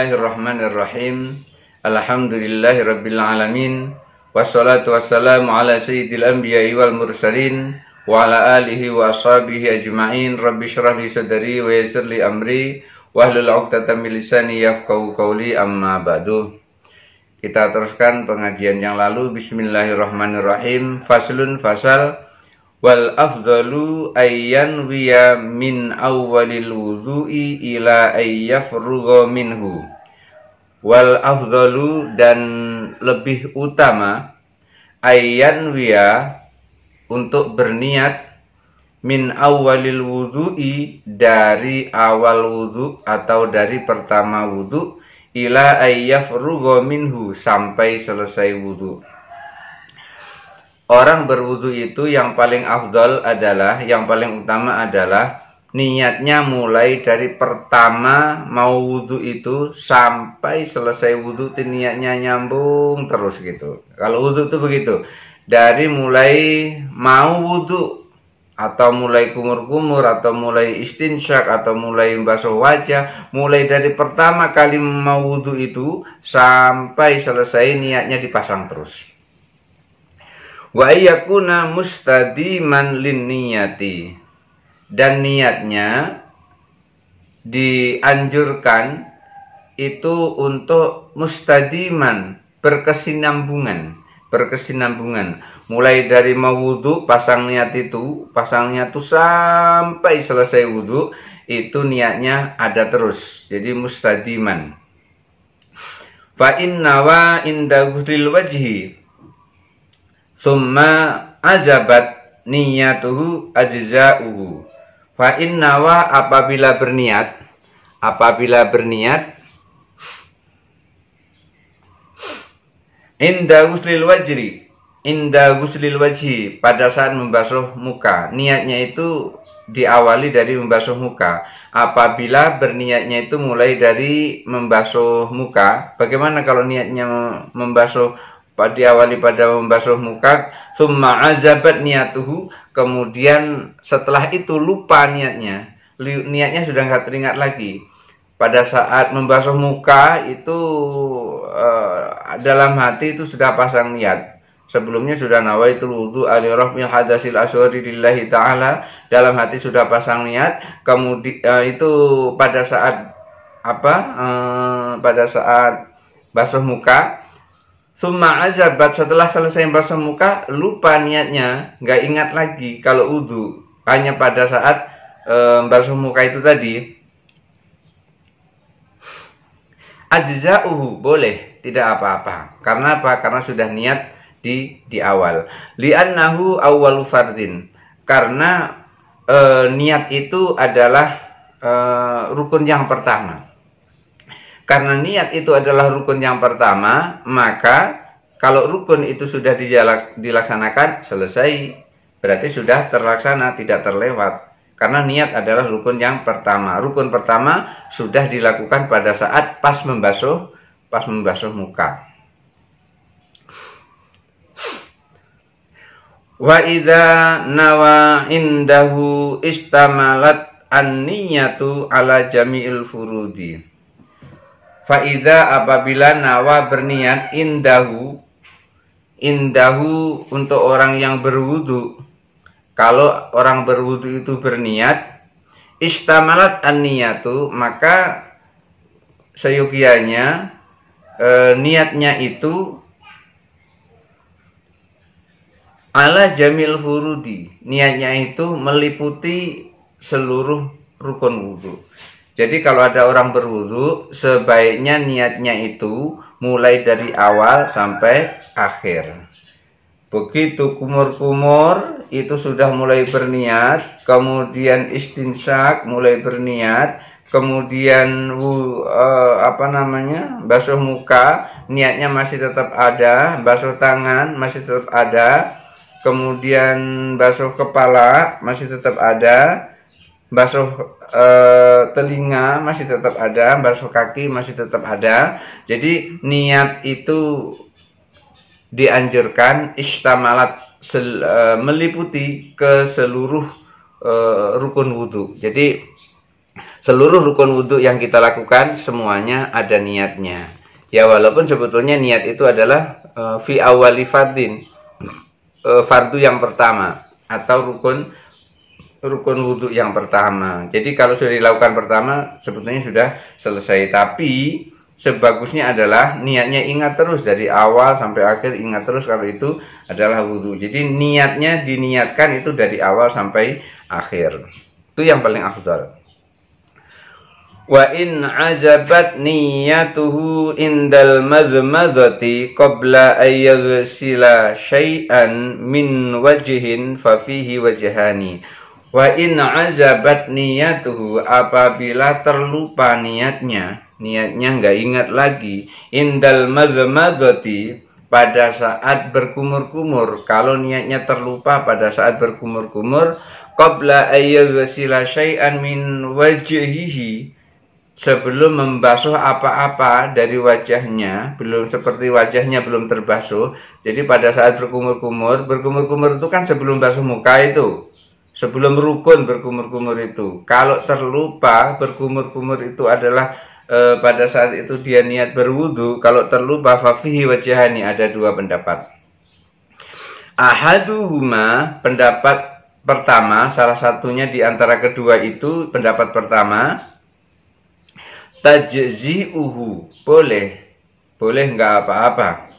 Bismillahirrahmanirrahim. Alhamdulillahirrabbilalamin. Wassalatu wassalamu ala sayyidil anbiya wal mursalin wa ala alihi wa ashabihi ajma'in. Rabbi syurahli sadari wa yasirli amri Wa ahlul uqtata milisani yafqahu qawli amma ba'du. Kita teruskan pengajian yang lalu. Bismillahirrahmanirrahim. Faslun fasal wal afdalu ayyan wiya min awwalil wudhu'i ila ayyafrugha minhu wal afdalu dan lebih utama ayyan wiya untuk berniat min awalil wudhu'i dari awal wudhu atau dari pertama wudhu ila ayyafrugha minhu sampai selesai wudhu orang berwudu itu yang paling afdol adalah yang paling utama adalah niatnya mulai dari pertama mau wudhu itu sampai selesai wudhu niatnya nyambung terus gitu kalau wudhu itu begitu dari mulai mau wudhu atau mulai kumur-kumur atau mulai istinsyak atau mulai basuh wajah mulai dari pertama kali mau wudhu itu sampai selesai niatnya dipasang terus wa yakuna mustadiman lin niyati dan niatnya dianjurkan itu untuk mustadiman berkesinambungan berkesinambungan mulai dari mau wudhu pasang niat itu pasang niat itu sampai selesai wudhu itu niatnya ada terus jadi mustadiman fa innawa inda wajhi summa ajabat niyatuhu ajza'uhu fa innawa apabila berniat apabila berniat inda guslil wajri inda guslil wajhi pada saat membasuh muka niatnya itu diawali dari membasuh muka apabila berniatnya itu mulai dari membasuh muka bagaimana kalau niatnya membasuh diawali pada membasuh muka summa azabat niatuhu kemudian setelah itu lupa niatnya niatnya sudah nggak teringat lagi pada saat membasuh muka itu uh, dalam hati itu sudah pasang niat sebelumnya sudah itu wudhu alirof mil hadasil aswari ta'ala dalam hati sudah pasang niat kemudian uh, eh, itu pada saat apa uh, pada saat basuh muka Suma azabat setelah selesai basuh muka lupa niatnya, nggak ingat lagi kalau wudhu hanya pada saat e, basuh muka itu tadi. uhu boleh, tidak apa-apa. Karena apa? Karena sudah niat di di awal. lian nahu awalu fardin. Karena e, niat itu adalah e, rukun yang pertama. Karena niat itu adalah rukun yang pertama, maka kalau rukun itu sudah dilaksanakan, selesai. Berarti sudah terlaksana, tidak terlewat. Karena niat adalah rukun yang pertama. Rukun pertama sudah dilakukan pada saat pas membasuh, pas membasuh muka. Wa idza nawa indahu istamalat an-niyatu ala jami'il furudi Faida apabila nawa berniat indahu indahu untuk orang yang berwudu kalau orang berwudu itu berniat istamalat an maka seyukianya e, niatnya itu ala jamil furudi niatnya itu meliputi seluruh rukun wudu jadi kalau ada orang berwudu, sebaiknya niatnya itu mulai dari awal sampai akhir. Begitu kumur-kumur itu sudah mulai berniat, kemudian istinsak mulai berniat, kemudian uh, apa namanya? basuh muka, niatnya masih tetap ada, basuh tangan masih tetap ada, kemudian basuh kepala masih tetap ada basuh e, telinga masih tetap ada, basuh kaki masih tetap ada. Jadi niat itu dianjurkan istamalat sel, e, meliputi ke seluruh e, rukun wudhu. Jadi seluruh rukun wudhu yang kita lakukan semuanya ada niatnya. Ya walaupun sebetulnya niat itu adalah e, fi awali fardin e, fardu yang pertama atau rukun rukun wudhu yang pertama. Jadi kalau sudah dilakukan pertama sebetulnya sudah selesai. Tapi sebagusnya adalah niatnya ingat terus dari awal sampai akhir ingat terus kalau itu adalah wudhu. Jadi niatnya diniatkan itu dari awal sampai akhir. Itu yang paling afdal. Wa in ajabat niyatuhu indal madmadati qabla ayyusila syai'an min wajhin fafihi wajhani Wa in azabat niyatuhu apabila terlupa niatnya, niatnya nggak ingat lagi. Indal madzamadati pada saat berkumur-kumur, kalau niatnya terlupa pada saat berkumur-kumur, qabla ayyaghsila syai'an min wajhihi sebelum membasuh apa-apa dari wajahnya, belum seperti wajahnya belum terbasuh. Jadi pada saat berkumur-kumur, berkumur-kumur itu kan sebelum basuh muka itu sebelum rukun berkumur-kumur itu. Kalau terlupa berkumur-kumur itu adalah e, pada saat itu dia niat berwudu, kalau terlupa fafihi wajahani ada dua pendapat. Ahaduhuma pendapat pertama, salah satunya di antara kedua itu pendapat pertama tajzi'uhu boleh boleh nggak apa-apa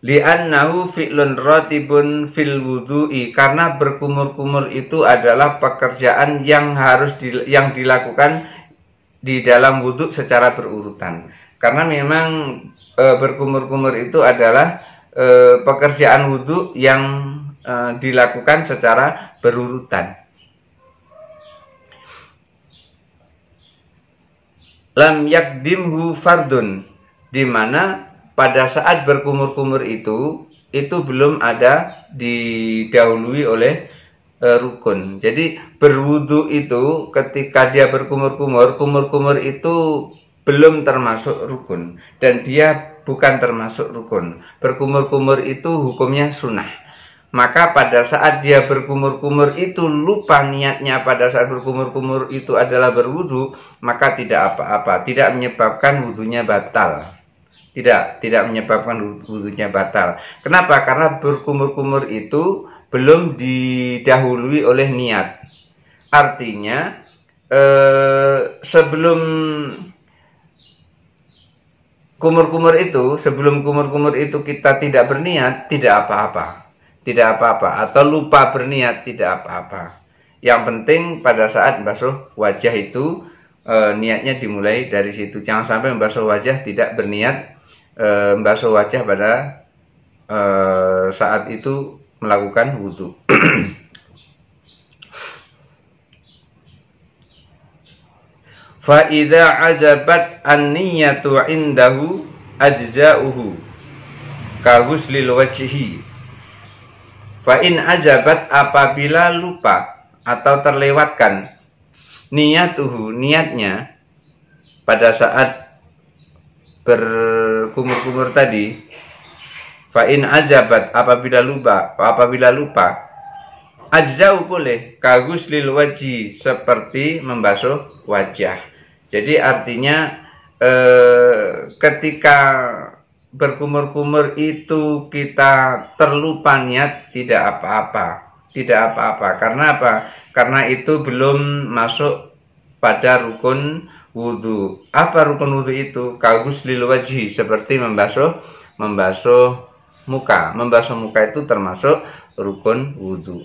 li'annahu fi'lun rotibun fil wudu'i karena berkumur-kumur itu adalah pekerjaan yang harus di, yang dilakukan di dalam wudhu secara berurutan karena memang e, berkumur-kumur itu adalah e, pekerjaan wudhu yang e, dilakukan secara berurutan lam yakdimhu fardun dimana pada saat berkumur-kumur itu itu belum ada didahului oleh e, rukun. Jadi berwudu itu ketika dia berkumur-kumur, kumur-kumur itu belum termasuk rukun dan dia bukan termasuk rukun. Berkumur-kumur itu hukumnya sunnah maka pada saat dia berkumur-kumur itu lupa niatnya pada saat berkumur-kumur itu adalah berwudu, maka tidak apa-apa, tidak menyebabkan wudunya batal tidak tidak menyebabkan wudhunya batal. Kenapa? Karena berkumur-kumur itu belum didahului oleh niat. Artinya eh, sebelum kumur-kumur itu, sebelum kumur-kumur itu kita tidak berniat, tidak apa-apa. Tidak apa-apa atau lupa berniat tidak apa-apa. Yang penting pada saat basuh wajah itu e, niatnya dimulai dari situ. Jangan sampai membasuh wajah tidak berniat e, eh, membasuh wajah pada e, saat itu melakukan wudhu. Fa'idha ajabat an-niyatu indahu ajza'uhu lil wajhi Fa'in ajabat apabila lupa atau terlewatkan niyatuhu niatnya pada saat berkumur-kumur tadi fa'in ajabat apabila lupa apabila lupa ajau boleh kagus lil waji seperti membasuh wajah jadi artinya eh, ketika berkumur-kumur itu kita terlupa niat tidak apa-apa tidak apa-apa karena apa karena itu belum masuk pada rukun wudhu. Apa rukun wudhu itu? Kagus lil wajhi seperti membasuh membasuh muka. Membasuh muka itu termasuk rukun wudhu.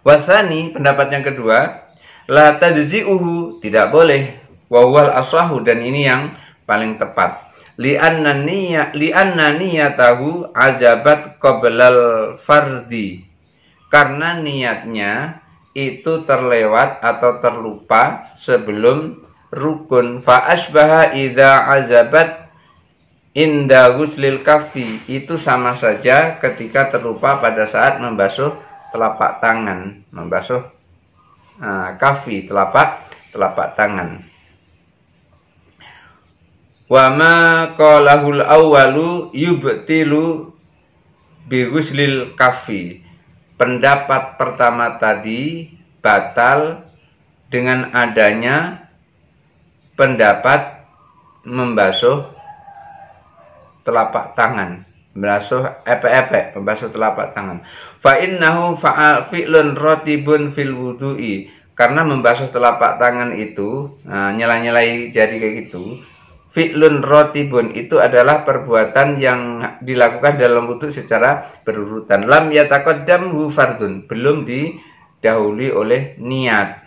Wasani pendapat yang kedua, la tajzi'uhu tidak boleh. Wawal aswahu dan ini yang paling tepat. nania lian nania tahu ajabat qoblal fardi. Karena niatnya itu terlewat atau terlupa sebelum rukun fa asbaha idza azabat inda ghuslil kafi itu sama saja ketika terlupa pada saat membasuh telapak tangan membasuh uh, eh, kafi telapak telapak tangan wa ma qalahul awwalu yubtilu bi ghuslil kafi pendapat pertama tadi batal dengan adanya pendapat membasuh telapak tangan membasuh epe-epe membasuh telapak tangan fa innahu fa'al fi'lun rotibun fil wudu'i karena membasuh telapak tangan itu nah, nyelai-nyelai jari kayak gitu fi'lun rotibun itu adalah perbuatan yang dilakukan dalam wudhu secara berurutan. Lam yataqaddam hu fardun, belum didahului oleh niat.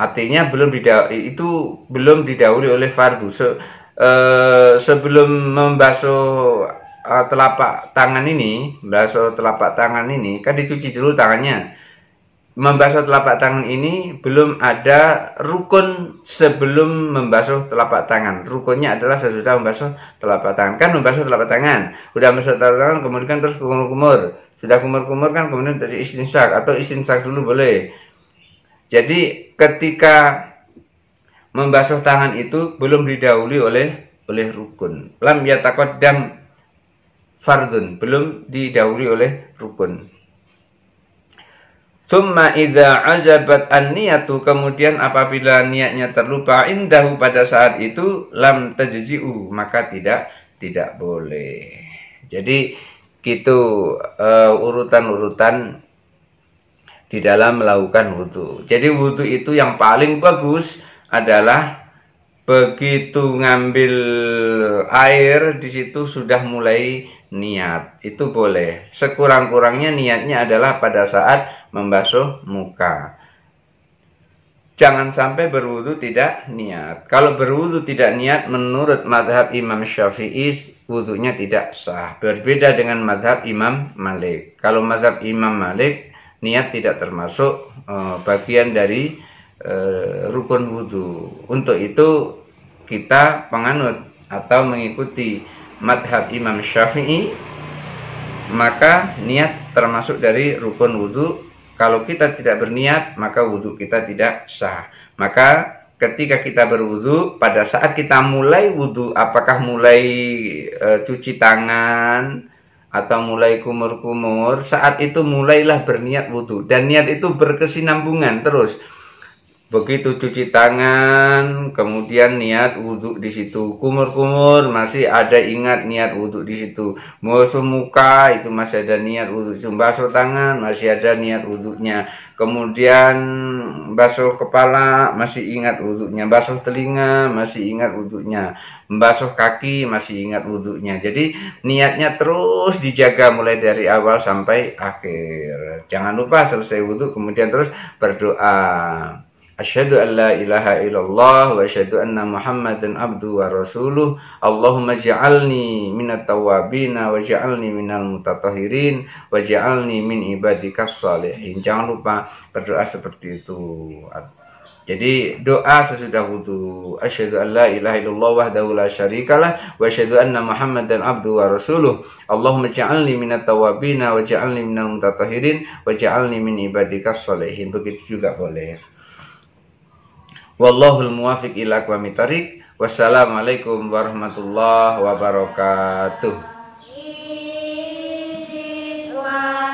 Artinya belum itu belum didahului oleh fardu. Se, e, sebelum membasuh e, telapak tangan ini, membasuh telapak tangan ini kan dicuci dulu tangannya membasuh telapak tangan ini belum ada rukun sebelum membasuh telapak tangan. Rukunnya adalah sesudah membasuh telapak tangan. Kan membasuh telapak tangan, sudah membasuh telapak tangan kemudian terus kumur-kumur. Sudah kumur-kumur kan kemudian terus istinsak atau istinsak dulu boleh. Jadi ketika membasuh tangan itu belum didahului oleh oleh rukun. Lam yatakodam fardun, belum didahului oleh rukun. Thumma idza azabat an-niyatu kemudian apabila niatnya terlupa indahu pada saat itu lam tajzi'u maka tidak tidak boleh. Jadi gitu eh, urutan-urutan di dalam melakukan wudhu. Jadi wudhu itu yang paling bagus adalah begitu ngambil air di situ sudah mulai niat itu boleh sekurang-kurangnya niatnya adalah pada saat membasuh muka jangan sampai berwudu tidak niat kalau berwudu tidak niat menurut madhab Imam Syafi'i wudunya tidak sah berbeda dengan madhab Imam Malik kalau madhab Imam Malik niat tidak termasuk uh, bagian dari uh, rukun wudu untuk itu kita penganut atau mengikuti madhab Imam Syafi'i maka niat termasuk dari rukun wudhu kalau kita tidak berniat maka wudhu kita tidak sah maka ketika kita berwudhu pada saat kita mulai wudhu apakah mulai e, cuci tangan atau mulai kumur-kumur saat itu mulailah berniat wudhu dan niat itu berkesinambungan terus Begitu cuci tangan, kemudian niat wudhu di situ. Kumur-kumur masih ada ingat niat wudhu di situ. Musuh muka itu masih ada niat wudhu. Basuh tangan masih ada niat wudhunya. Kemudian basuh kepala masih ingat wudhunya. Basuh telinga masih ingat wudhunya. Basuh kaki masih ingat wudhunya. Jadi niatnya terus dijaga mulai dari awal sampai akhir. Jangan lupa selesai wudhu kemudian terus berdoa. Asyhadu an la ilaha illallah wa asyhadu anna Muhammadan abdu wa rasuluh. Allahumma ja'alni minat tawabina wa ja'alni minal mutatahirin wa ja'alni min ibadikas salihin. Jangan lupa berdoa seperti itu. Jadi doa sesudah wudu asyhadu an la ilaha illallah wahdahu la syarikalah wa asyhadu anna muhammadan abdu wa rasuluh Allahumma ja'alni minat tawabina wa ja'alni minal mutatahirin wa ja'alni min ibadikas salihin begitu juga boleh Wallahul muwafiq ila kwamitarik. Wassalamualaikum warahmatullahi wabarakatuh.